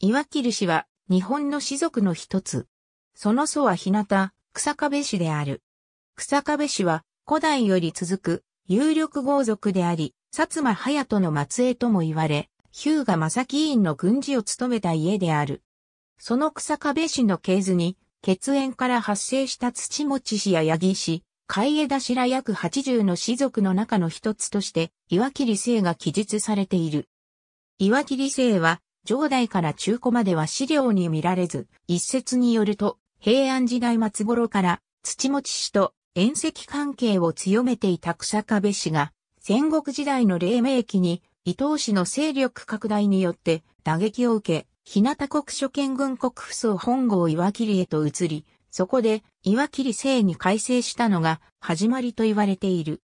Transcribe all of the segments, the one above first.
岩切氏は日本の士族の一つ。その祖は日向、草壁氏である。草壁氏は古代より続く有力豪族であり、薩摩隼人の末裔とも言われ、ヒューガ正木委員の軍事を務めた家である。その草壁氏の系図に、血縁から発生した土持氏や八木氏、海江田氏ら約80の氏族の中の一つとして、岩切姓が記述されている。岩切姓は、上代から中古までは資料に見られず、一説によると、平安時代末頃から土持氏と縁石関係を強めていた草壁氏が、戦国時代の黎明期に伊東氏の勢力拡大によって打撃を受け、日向国諸県軍国府総本郷岩切へと移り、そこで岩切姓に改正したのが始まりと言われている。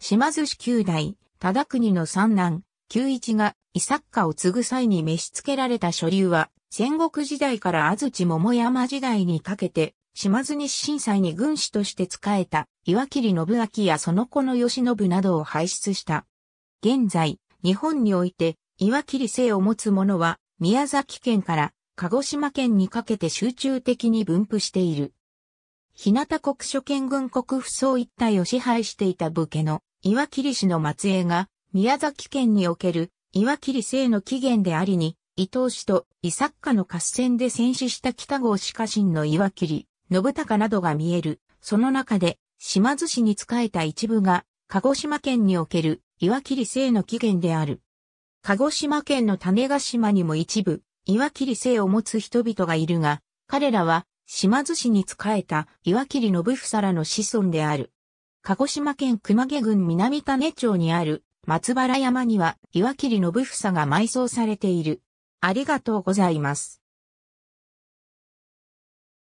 島津氏九代、忠国の三男、旧一が伊作家を継ぐ際に召し付けられた書流は、戦国時代から安土桃山時代にかけて、島津西震災に軍師として仕えた岩切信明やその子の吉信などを輩出した。現在、日本において岩切姓を持つ者は宮崎県から鹿児島県にかけて集中的に分布している。日向国書県軍国府総一帯を支配していた武家の岩切氏の末裔が宮崎県における岩切姓の起源でありに、伊東氏と伊作家の合戦で戦死した北郷氏家臣の岩切、信孝などが見える。その中で、島津氏に仕えた一部が、鹿児島県における岩切姓の起源である。鹿児島県の種ヶ島にも一部、岩切姓を持つ人々がいるが、彼らは島津氏に仕えた岩切信房らの子孫である。鹿児島県熊毛郡南種町にある松原山には岩切信房が埋葬されている。ありがとうございます。